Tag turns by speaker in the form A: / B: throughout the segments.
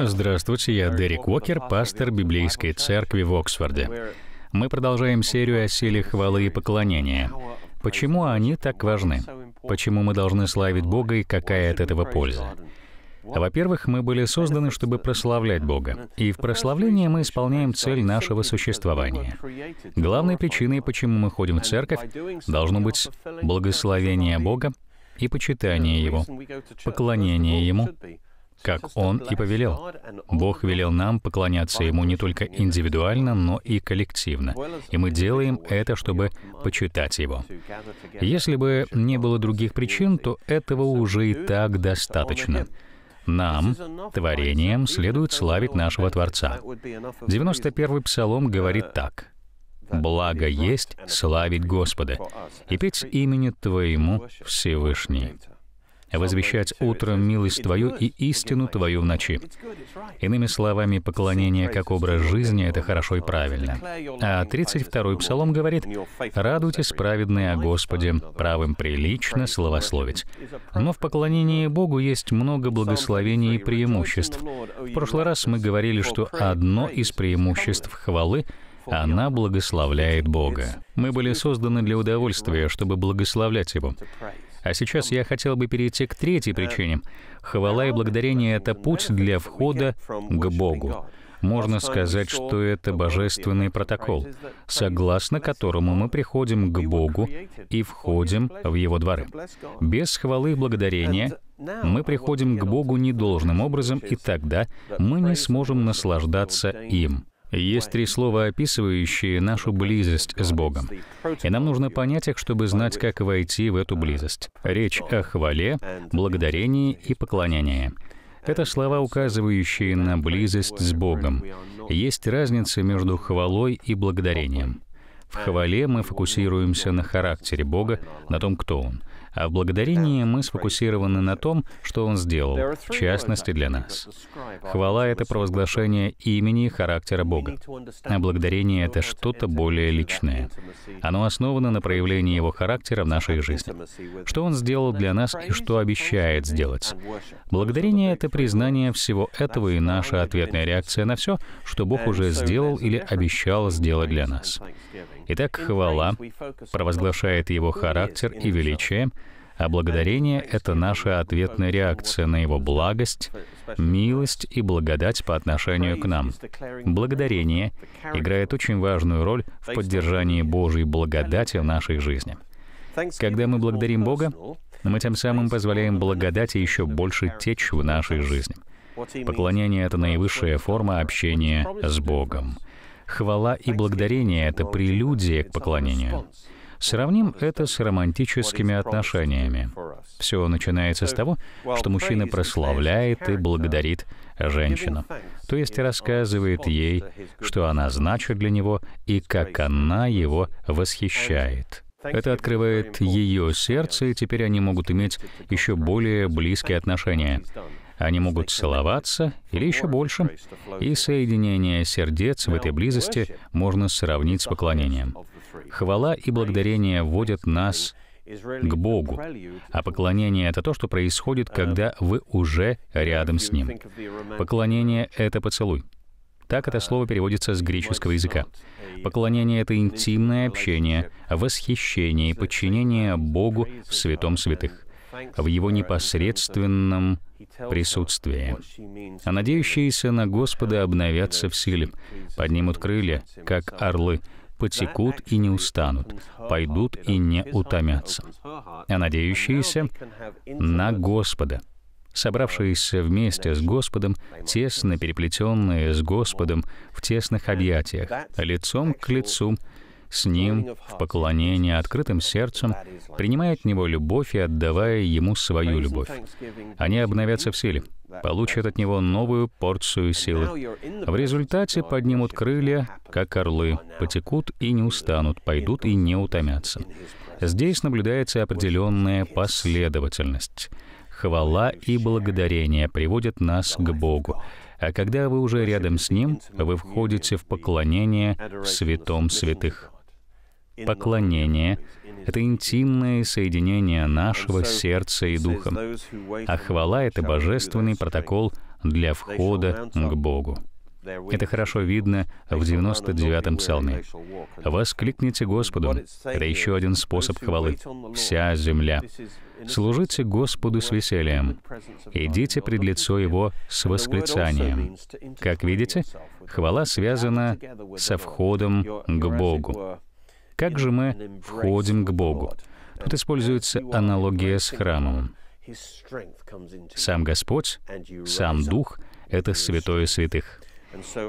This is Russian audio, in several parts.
A: Здравствуйте, я Дерек Уокер, пастор Библейской церкви в Оксфорде. Мы продолжаем серию о силе хвалы и поклонения. Почему они так важны? Почему мы должны славить Бога и какая от этого польза? Во-первых, мы были созданы, чтобы прославлять Бога, и в прославлении мы исполняем цель нашего существования. Главной причиной, почему мы ходим в церковь, должно быть благословение Бога и почитание Его, поклонение Ему, как Он и повелел. Бог велел нам поклоняться Ему не только индивидуально, но и коллективно. И мы делаем это, чтобы почитать Его. Если бы не было других причин, то этого уже и так достаточно. Нам, творением, следует славить нашего Творца. 91-й Псалом uh, говорит так. «Благо есть славить Господа и петь имени Твоему Всевышний» возвещать утром милость Твою и истину Твою в ночи. Иными словами, поклонение как образ жизни — это хорошо и правильно. А 32-й псалом говорит, «Радуйтесь, праведные о Господе, правым прилично словословить». Но в поклонении Богу есть много благословений и преимуществ. В прошлый раз мы говорили, что одно из преимуществ хвалы — она благословляет Бога. Мы были созданы для удовольствия, чтобы благословлять Его. А сейчас я хотел бы перейти к третьей причине. Хвала и благодарение — это путь для входа к Богу. Можно сказать, что это божественный протокол, согласно которому мы приходим к Богу и входим в Его дворы. Без хвалы и благодарения мы приходим к Богу недолжным образом, и тогда мы не сможем наслаждаться им. Есть три слова, описывающие нашу близость с Богом. И нам нужно понять их, чтобы знать, как войти в эту близость. Речь о хвале, благодарении и поклонении. Это слова, указывающие на близость с Богом. Есть разница между хвалой и благодарением. В хвале мы фокусируемся на характере Бога, на том, кто Он. А в благодарении мы сфокусированы на том, что Он сделал, в частности для нас. Хвала — это провозглашение имени и характера Бога. А благодарение — это что-то более личное. Оно основано на проявлении Его характера в нашей жизни. Что Он сделал для нас и что обещает сделать. Благодарение — это признание всего этого и наша ответная реакция на все, что Бог уже сделал или обещал сделать для нас. Итак, хвала провозглашает Его характер и величие, а благодарение — это наша ответная реакция на Его благость, милость и благодать по отношению к нам. Благодарение играет очень важную роль в поддержании Божьей благодати в нашей жизни. Когда мы благодарим Бога, мы тем самым позволяем благодати еще больше течь в нашей жизни. Поклонение — это наивысшая форма общения с Богом. Хвала и благодарение — это прелюдия к поклонению. Сравним это с романтическими отношениями. Все начинается с того, что мужчина прославляет и благодарит женщину, то есть рассказывает ей, что она значит для него и как она его восхищает. Это открывает ее сердце, и теперь они могут иметь еще более близкие отношения. Они могут целоваться или еще больше, и соединение сердец в этой близости можно сравнить с поклонением. Хвала и благодарение вводят нас к Богу, а поклонение — это то, что происходит, когда вы уже рядом с Ним. Поклонение — это поцелуй. Так это слово переводится с греческого языка. Поклонение — это интимное общение, восхищение и подчинение Богу в святом святых, в Его непосредственном присутствии. А надеющиеся на Господа обновятся в силе, поднимут крылья, как орлы, потекут и не устанут, пойдут и не утомятся, а надеющиеся на Господа, собравшиеся вместе с Господом, тесно переплетенные с Господом в тесных объятиях, лицом к лицу, с Ним в поклонении открытым сердцем, принимая от Него любовь и отдавая Ему свою любовь. Они обновятся в силе, получат от него новую порцию силы. В результате поднимут крылья, как орлы, потекут и не устанут, пойдут и не утомятся. Здесь наблюдается определенная последовательность. Хвала и благодарение приводят нас к Богу. А когда вы уже рядом с Ним, вы входите в поклонение в святом святых. Поклонение — это интимное соединение нашего сердца и духа, а хвала — это божественный протокол для входа к Богу. Это хорошо видно в 99-м псалме. «Воскликните Господу» — это еще один способ хвалы. «Вся земля». «Служите Господу с весельем». «Идите пред лицо Его с восклицанием». Как видите, хвала связана со входом к Богу. Как же мы входим к Богу? Тут используется аналогия с храмом. Сам Господь, сам Дух — это святое святых.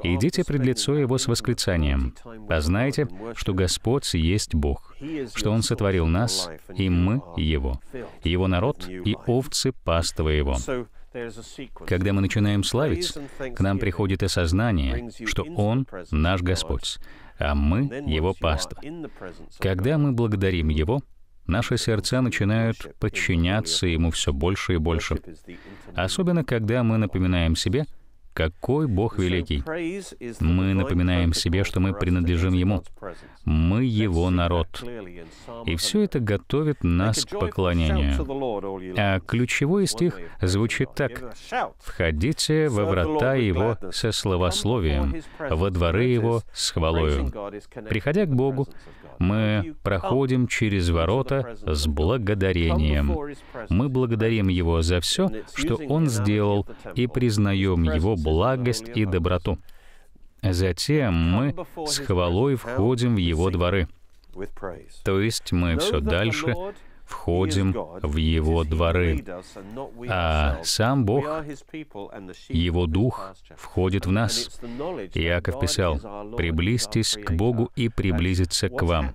A: «Идите пред лицо Его с восклицанием, познайте, что Господь есть Бог, что Он сотворил нас, и мы Его, Его народ и овцы паства Его». Когда мы начинаем славить, к нам приходит осознание, что Он — наш Господь а мы — Его паства. Когда мы благодарим Его, наши сердца начинают подчиняться Ему все больше и больше. Особенно, когда мы напоминаем себе — какой Бог великий! Мы напоминаем себе, что мы принадлежим Ему. Мы Его народ. И все это готовит нас к поклонению. А ключевой стих звучит так. «Входите во врата Его со словословием, во дворы Его с хвалою». Приходя к Богу, мы проходим через ворота с благодарением. Мы благодарим Его за все, что Он сделал, и признаем Его Бога благость и доброту. Затем мы с хвалой входим в Его дворы. То есть мы все дальше входим в Его дворы. А сам Бог, Его Дух входит в нас. Иаков писал, «Приблизьтесь к Богу и приблизится к вам».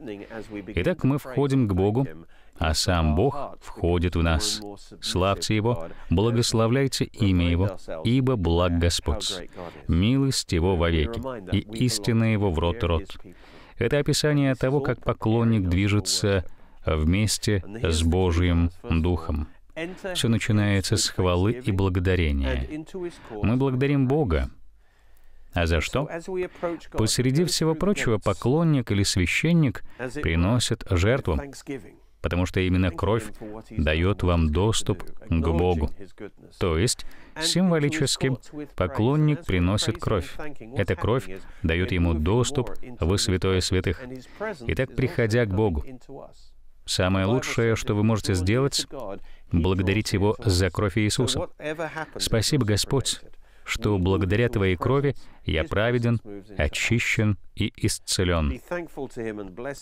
A: Итак, мы входим к Богу, а сам Бог входит в нас. Славьте Его, благословляйте имя Его, ибо благ Господь. Милость Его вовеки, и истина Его в рот рот. Это описание того, как поклонник движется вместе с Божьим Духом. Все начинается с хвалы и благодарения. Мы благодарим Бога, а за что? Посреди всего прочего, поклонник или священник приносит жертву потому что именно кровь дает вам доступ к Богу. То есть, символически, поклонник приносит кровь. Эта кровь дает ему доступ в святое святых. Итак, приходя к Богу, Самое лучшее, что вы можете сделать, благодарить Его за кровь Иисуса. Спасибо, Господь, что благодаря Твоей крови я праведен, очищен и исцелен.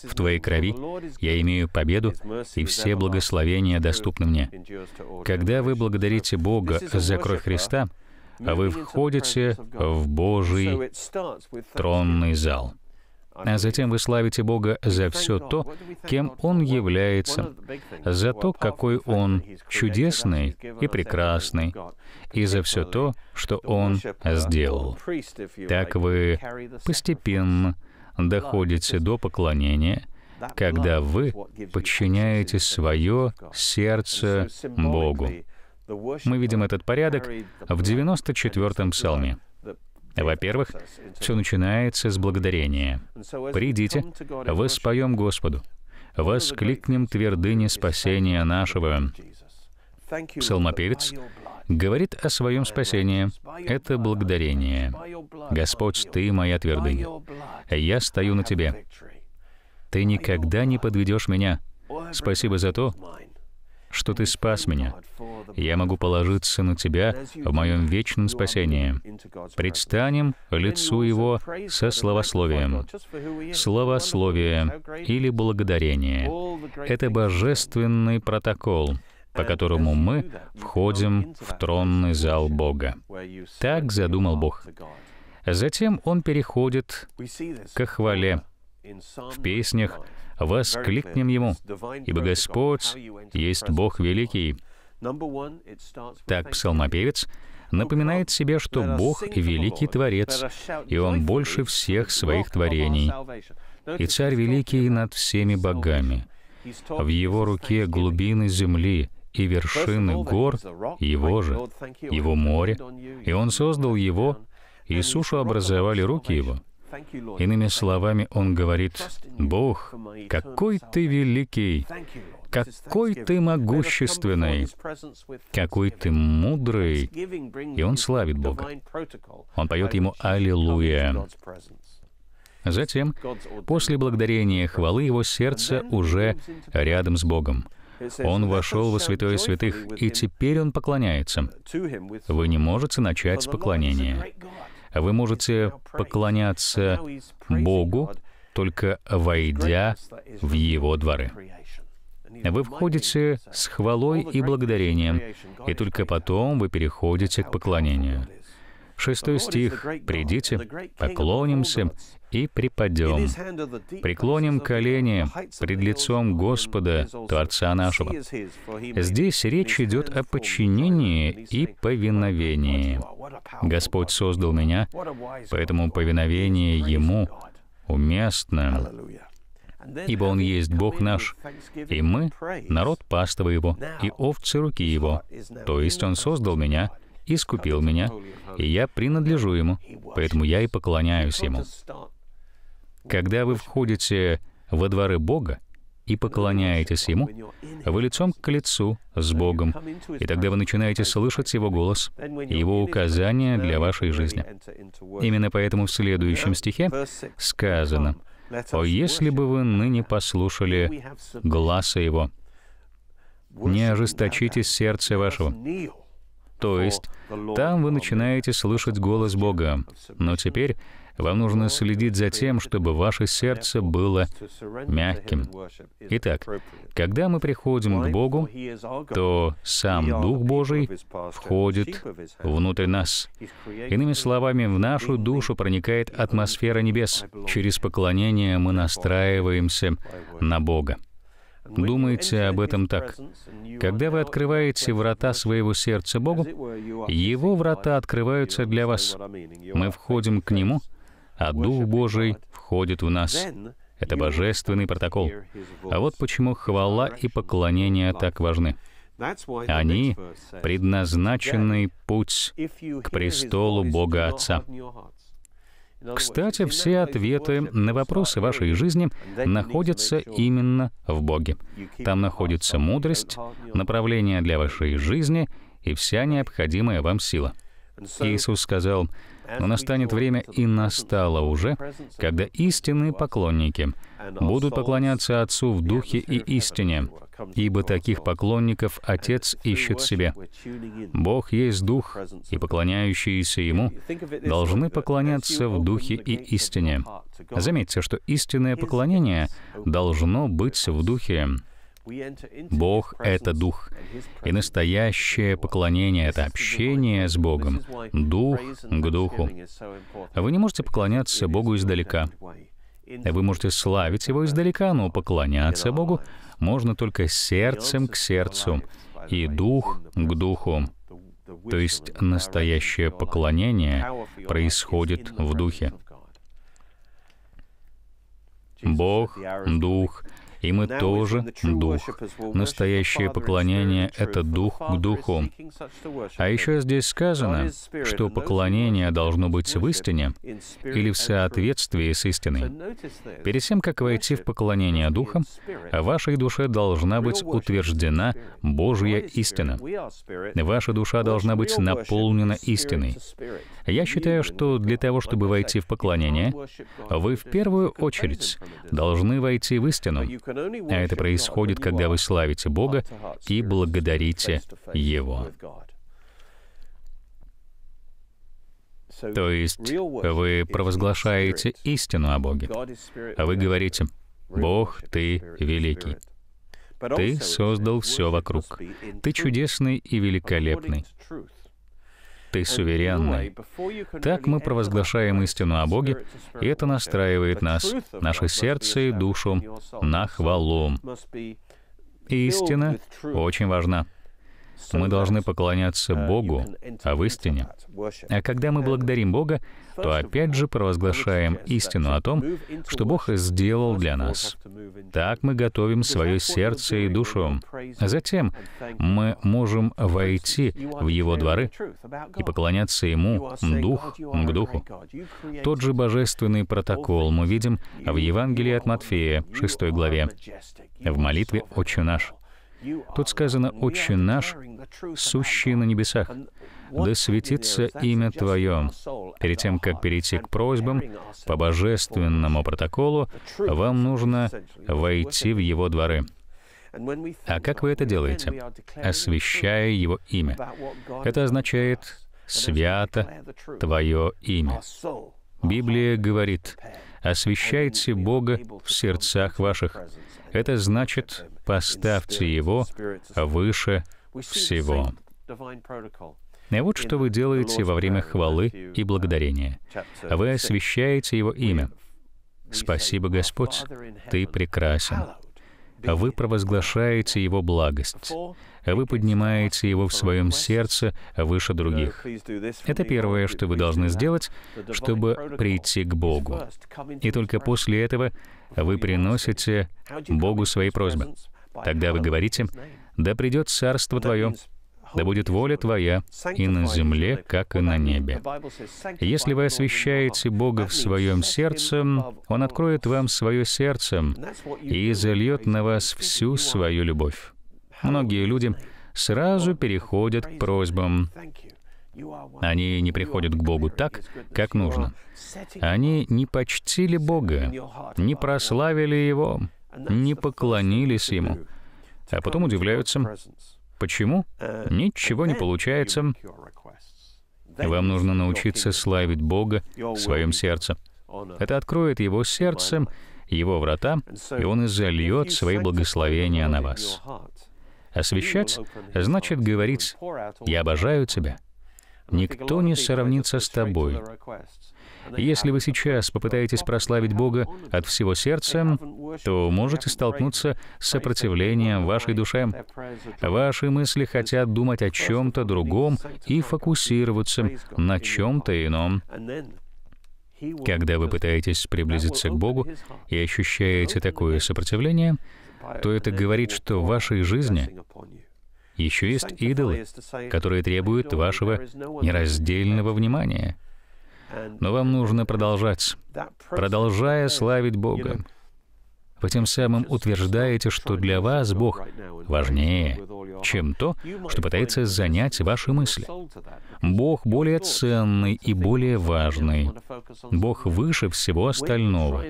A: В Твоей крови я имею победу и все благословения доступны мне. Когда вы благодарите Бога за кровь Христа, вы входите в Божий тронный зал а затем вы славите Бога за все то, кем Он является, за то, какой Он чудесный и прекрасный, и за все то, что Он сделал. Так вы постепенно доходите до поклонения, когда вы подчиняете свое сердце Богу. Мы видим этот порядок в 94-м псалме. Во-первых, все начинается с благодарения. «Придите, воспоем Господу, воскликнем твердыни спасения нашего». Псалмопевец говорит о своем спасении. Это благодарение. «Господь, Ты моя твердыня. Я стою на Тебе. Ты никогда не подведешь меня. Спасибо за то, что Ты спас меня. Я могу положиться на Тебя в моем вечном спасении. Предстанем лицу Его со словословием. Словословие или благодарение — это божественный протокол, по которому мы входим в тронный зал Бога. Так задумал Бог. Затем он переходит к хвале. В песнях воскликнем Ему, ибо Господь есть Бог великий. Так псалмопевец напоминает себе, что Бог — великий Творец, и Он больше всех своих творений, и Царь великий над всеми богами. В Его руке глубины земли, и вершины гор Его же, Его море, и Он создал его, и сушу образовали руки Его. Иными словами, он говорит, «Бог, какой ты великий! какой ты могущественный, какой ты мудрый. И он славит Бога. Он поет ему «Аллилуйя». Затем, после благодарения хвалы, его сердце уже рядом с Богом. Он вошел во святое святых, и теперь он поклоняется. Вы не можете начать с поклонения. Вы можете поклоняться Богу, только войдя в Его дворы. Вы входите с хвалой и благодарением, и только потом вы переходите к поклонению.
B: Шестой стих. «Придите, поклонимся
A: и припадем, преклоним колени пред лицом Господа, Творца нашего». Здесь речь идет о подчинении и повиновении. Господь создал меня, поэтому повиновение Ему уместно ибо Он есть Бог наш, и мы — народ паства Его и овцы руки Его. То есть Он создал меня, искупил меня, и я принадлежу Ему, поэтому я и поклоняюсь Ему. Когда вы входите во дворы Бога и поклоняетесь Ему, вы лицом к лицу с Богом, и тогда вы начинаете слышать Его голос и Его указания для вашей жизни. Именно поэтому в следующем стихе сказано, «О, если бы вы ныне послушали гласа Его, не ожесточите сердце вашего, то есть, там вы начинаете слышать голос Бога. Но теперь вам нужно следить за тем, чтобы ваше сердце было мягким. Итак, когда мы приходим к Богу, то сам Дух Божий входит внутрь нас. Иными словами, в нашу душу проникает атмосфера небес. Через поклонение мы настраиваемся на Бога думайте об этом так. Когда вы открываете врата своего сердца Богу, Его врата открываются для вас. Мы входим к Нему, а Дух Божий входит в нас. Это божественный протокол. А вот почему хвала и поклонение так важны. Они — предназначенный путь к престолу Бога Отца. Кстати, все ответы на вопросы вашей жизни находятся именно в Боге. Там находится мудрость, направление для вашей жизни и вся необходимая вам сила. Иисус сказал, «Но настанет время, и настало уже, когда истинные поклонники — будут поклоняться Отцу в духе и истине, ибо таких поклонников Отец ищет себе. Бог есть Дух, и поклоняющиеся Ему должны поклоняться в духе и истине. Заметьте, что истинное поклонение должно быть в духе. Бог — это Дух, и настоящее поклонение — это общение с Богом, Дух к Духу. Вы не можете поклоняться Богу издалека. Вы можете славить Его издалека, но поклоняться Богу можно только сердцем к сердцу и дух к духу. То есть настоящее поклонение происходит в духе. Бог, Дух, и мы тоже дух. Настоящее поклонение — это дух к духу. А еще здесь сказано, что поклонение должно быть в истине или в соответствии с истиной. Перед тем, как войти в поклонение духа, вашей душе должна быть утверждена Божья истина. Ваша душа должна быть наполнена истиной. Я считаю, что для того, чтобы войти в поклонение, вы в первую очередь должны войти в истину, а это происходит, когда вы славите Бога и благодарите Его. То есть вы провозглашаете истину о Боге. А вы говорите, «Бог, Ты великий». Ты создал все вокруг. Ты чудесный и великолепный. Ты суверенный. Так мы провозглашаем истину о Боге, и это настраивает нас, наше сердце и душу на хвалу. И истина очень важна. Мы должны поклоняться uh, Богу, а в истине. А когда мы благодарим Бога, то опять же провозглашаем истину о том, что Бог сделал для нас. Так мы готовим свое сердце и душу. А затем мы можем войти в Его дворы и поклоняться Ему дух к духу. Тот же божественный протокол мы видим в Евангелии от Матфея, 6 главе, в молитве «Отче наш». Тут сказано «Отче наш, сущий на небесах, да светится имя Твое». Перед тем, как перейти к просьбам, по божественному протоколу вам нужно войти в его дворы. А как вы это делаете? Освящая его имя. Это означает «свято Твое имя». Библия говорит, освящайте Бога в сердцах ваших. Это значит, поставьте Его выше всего. И вот что вы делаете во время хвалы и благодарения. Вы освящаете Его имя. «Спасибо, Господь, Ты прекрасен». Вы провозглашаете Его благость. А вы поднимаете его в своем сердце выше других. Это первое, что вы должны сделать, чтобы прийти к Богу. И только после этого вы приносите Богу свои просьбы. Тогда вы говорите, «Да придет Царство Твое, да будет воля Твоя и на земле, как и на небе. Если вы освящаете Бога в своем сердце, Он откроет вам свое сердце и зальет на вас всю свою любовь. Многие люди сразу переходят к просьбам. Они не приходят к Богу так, как нужно. Они не почтили Бога, не прославили Его, не поклонились Ему. А потом удивляются, почему ничего не получается. Вам нужно научиться славить Бога в своем сердце. Это откроет Его сердце, Его врата, и Он изольет свои благословения на вас. Освещать значит говорить «Я обожаю тебя». Никто не сравнится с тобой. Если вы сейчас попытаетесь прославить Бога от всего сердца, то можете столкнуться с сопротивлением вашей душе. Ваши мысли хотят думать о чем-то другом и фокусироваться на чем-то ином. Когда вы пытаетесь приблизиться к Богу и ощущаете такое сопротивление, то это говорит, что в вашей жизни еще есть идолы, которые требуют вашего нераздельного внимания. Но вам нужно продолжать, продолжая славить Бога. Вы тем самым утверждаете, что для вас Бог важнее, чем то, что пытается занять ваши мысли. Бог более ценный и более важный. Бог выше всего остального.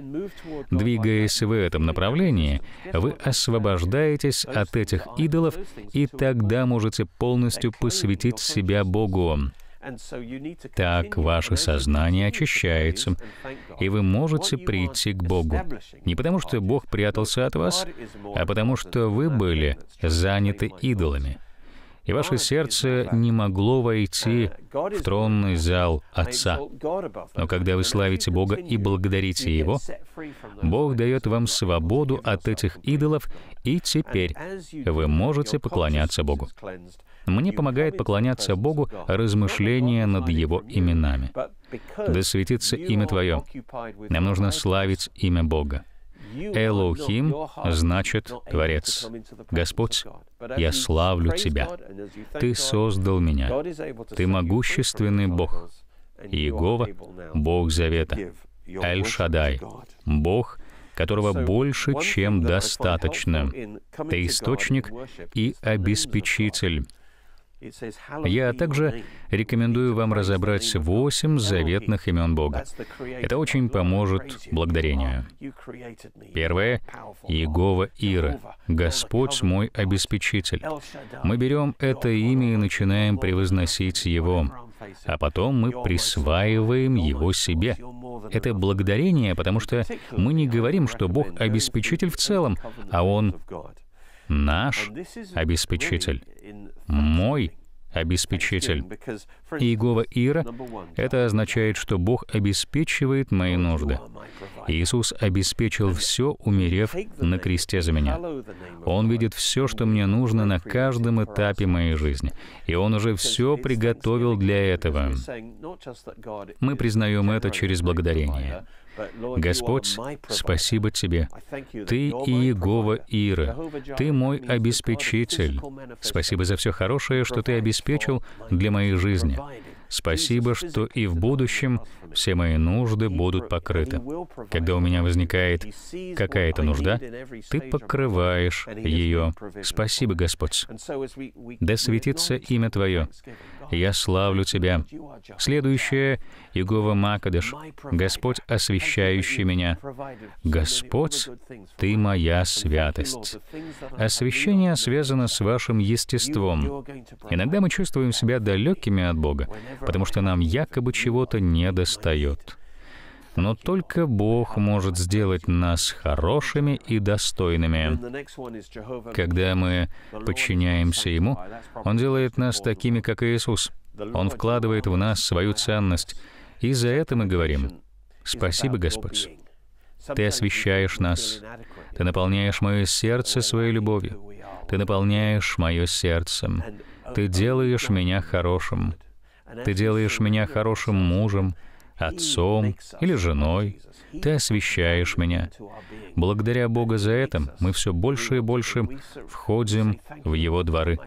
A: Двигаясь в этом направлении, вы освобождаетесь от этих идолов, и тогда можете полностью посвятить себя Богу. Так ваше сознание очищается, и вы можете прийти к Богу. Не потому, что Бог прятался от вас, а потому, что вы были заняты идолами и ваше сердце не могло войти в тронный зал Отца. Но когда вы славите Бога и благодарите Его, Бог дает вам свободу от этих идолов, и теперь вы можете поклоняться Богу. Мне помогает поклоняться Богу размышление над Его именами. Да светится имя Твое. Нам нужно славить имя Бога. Элохим значит Творец. Господь, я славлю Тебя. Ты создал меня. Ты могущественный Бог. Иегова — Бог Завета. Эль-Шадай — Бог, которого больше, чем достаточно. Ты источник и обеспечитель я также рекомендую вам разобрать восемь заветных имен Бога. Это очень поможет благодарению. Первое — Иегова Ира, Господь мой обеспечитель. Мы берем это имя и начинаем превозносить его, а потом мы присваиваем его себе. Это благодарение, потому что мы не говорим, что Бог обеспечитель в целом, а Он наш обеспечитель мой обеспечитель. Иегова Ира — это означает, что Бог обеспечивает мои нужды. Иисус обеспечил все, умерев на кресте за меня. Он видит все, что мне нужно на каждом этапе моей жизни, и Он уже все приготовил для этого. Мы признаем это через благодарение. Господь, спасибо Тебе. Ты Иегова Ира. Ты мой обеспечитель. Спасибо за все хорошее, что Ты обеспечил для моей жизни. Спасибо, что и в будущем все мои нужды будут покрыты. Когда у меня возникает какая-то нужда, Ты покрываешь ее. Спасибо, Господь. Да светится имя Твое я славлю Тебя. Следующее — Иегова Макадыш, Господь, освящающий меня. Господь, Ты моя святость. Освящение связано с вашим естеством. Иногда мы чувствуем себя далекими от Бога, потому что нам якобы чего-то не достает. Но только Бог может сделать нас хорошими и достойными. Когда мы подчиняемся Ему, Он делает нас такими, как Иисус. Он вкладывает в нас свою ценность. И за это мы говорим «Спасибо, Господь». Ты освещаешь нас. Ты наполняешь мое сердце своей любовью. Ты наполняешь мое сердцем. Ты делаешь меня хорошим. Ты делаешь меня хорошим мужем, отцом или женой. Ты освещаешь меня. Благодаря Богу за это мы все больше и больше входим в Его дворы,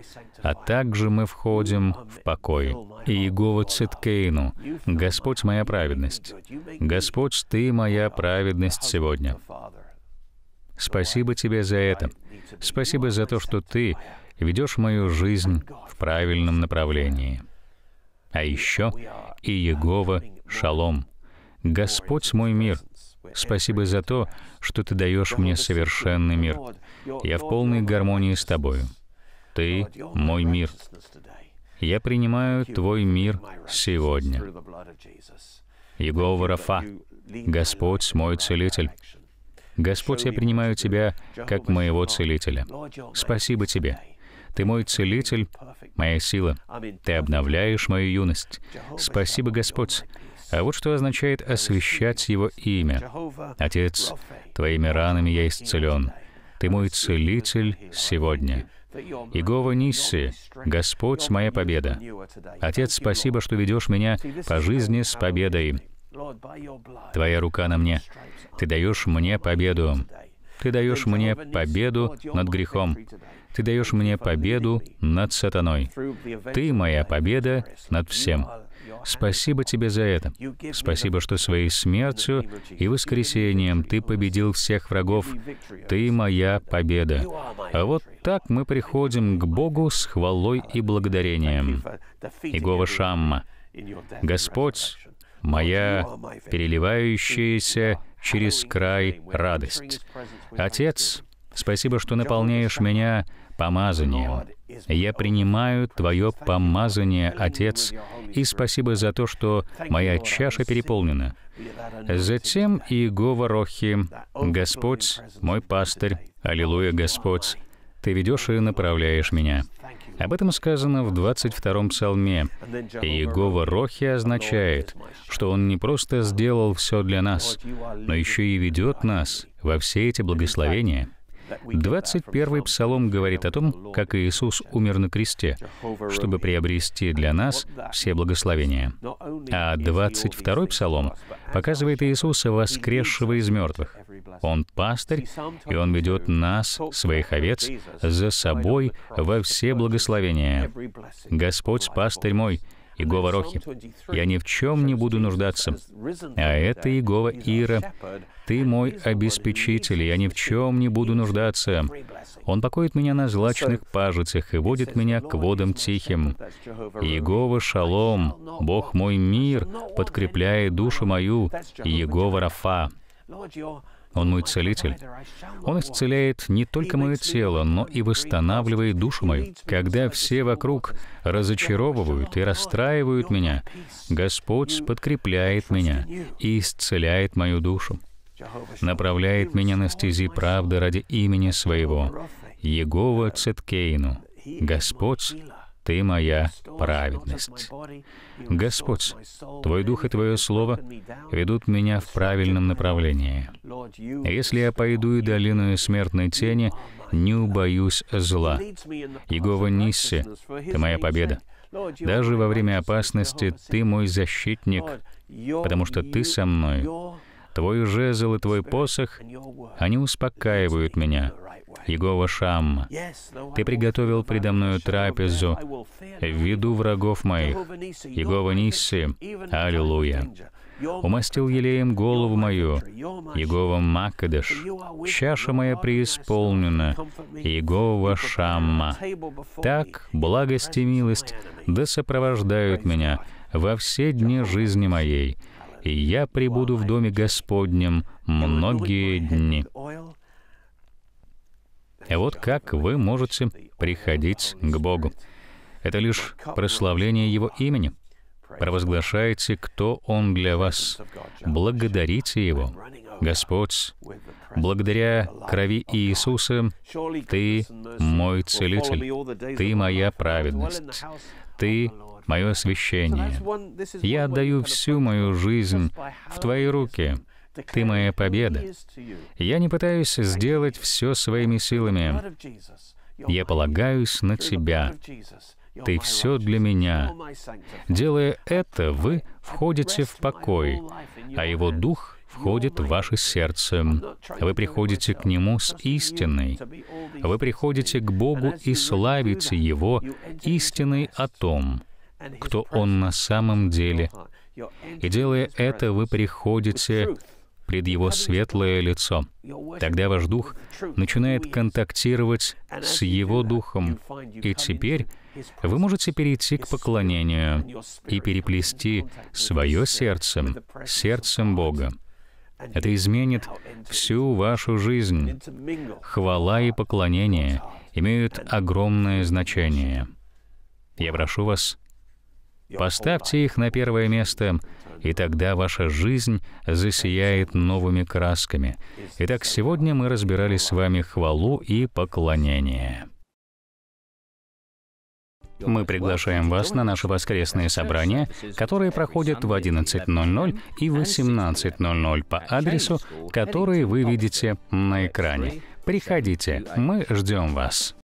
A: а также мы входим в покой. Иегова Циткейну, Господь моя праведность. Господь, Ты моя праведность сегодня. Спасибо Тебе за это. Спасибо за то, что Ты ведешь мою жизнь в правильном направлении. А еще и Егова Шалом. Господь мой мир, спасибо за то, что Ты даешь мне совершенный мир. Я в полной гармонии с Тобою. Ты мой мир. Я принимаю Твой мир сегодня. Егова Рафа, Господь мой целитель. Господь, я принимаю Тебя как моего целителя. Спасибо Тебе ты мой целитель, моя сила. Ты обновляешь мою юность. Спасибо, Господь. А вот что означает освящать Его имя. Отец, Твоими ранами я исцелен. Ты мой целитель сегодня. Игова Нисси, Господь моя победа. Отец, спасибо, что ведешь меня по жизни с победой. Твоя рука на мне. Ты даешь мне победу. Ты даешь мне победу над грехом. Ты даешь мне победу над сатаной. Ты моя победа над всем. Спасибо тебе за это. Спасибо, что своей смертью и воскресением ты победил всех врагов. Ты моя победа. А вот так мы приходим к Богу с хвалой и благодарением. Игова Шамма. Господь, моя переливающаяся через край радость. Отец, спасибо, что наполняешь меня помазанием. Я принимаю Твое помазание, Отец, и спасибо за то, что моя чаша переполнена. Затем Иегова Рохи, Господь, мой пастырь, Аллилуйя, Господь, Ты ведешь и направляешь меня. Об этом сказано в 22-м псалме. И Иегова Рохи означает, что Он не просто сделал все для нас, но еще и ведет нас во все эти благословения. 21 Псалом говорит о том, как Иисус умер на кресте, чтобы приобрести для нас все благословения. А 22 Псалом показывает Иисуса воскресшего из мертвых. Он пастырь, и Он ведет нас, своих овец, за собой во все благословения. Господь пастырь мой, Иегова Рохи. Я ни в чем не буду нуждаться. А это Иегова Ира. Ты мой обеспечитель, я ни в чем не буду нуждаться. Он покоит меня на злачных пажицах и водит меня к водам тихим. Иегова Шалом, Бог мой мир, подкрепляет душу мою, Иегова Рафа. Он мой целитель. Он исцеляет не только мое тело, но и восстанавливает душу мою. Когда все вокруг разочаровывают и расстраивают меня, Господь подкрепляет меня и исцеляет мою душу. Направляет меня на стези правды ради имени Своего, Егова Циткейну, Господь ты моя праведность. Господь, Твой Дух и Твое Слово ведут меня в правильном направлении. Если я пойду и долину смертной тени, не убоюсь зла. Егова Нисси, Ты моя победа. Даже во время опасности Ты мой защитник, потому что Ты со мной. Твой жезл и Твой посох, они успокаивают меня. Егова Шам, Ты приготовил предо мною трапезу в виду врагов моих, Егова Нисси, Аллилуйя. Умастил елеем голову мою, Егова Макадеш, чаша моя преисполнена, Егова Шамма. Так благость и милость да сопровождают меня во все дни жизни моей, и я пребуду в доме Господнем многие дни. Вот как вы можете приходить к Богу. Это лишь прославление Его имени. Провозглашайте, кто Он для вас. Благодарите Его. Господь, благодаря крови Иисуса, Ты мой целитель, Ты моя праведность, Ты мое освящение. Я отдаю всю мою жизнь в Твои руки, ты моя победа. Я не пытаюсь сделать все своими силами. Я полагаюсь на Тебя. Ты все для меня. Делая это, вы входите в покой, а Его Дух входит в ваше сердце. Вы приходите к Нему с истиной. Вы приходите к Богу и славите Его истиной о том, кто Он на самом деле. И делая это, вы приходите пред его светлое лицо. Тогда ваш дух начинает контактировать с его духом, и теперь вы можете перейти к поклонению и переплести свое сердце сердцем Бога. Это изменит всю вашу жизнь. Хвала и поклонение имеют огромное значение. Я прошу вас, поставьте их на первое место — и тогда ваша жизнь засияет новыми красками. Итак, сегодня мы разбирали с вами хвалу и поклонение. Мы приглашаем вас на наши воскресные собрания, которые проходят в 11.00 и 18.00 по адресу, который вы видите на экране. Приходите, мы ждем вас.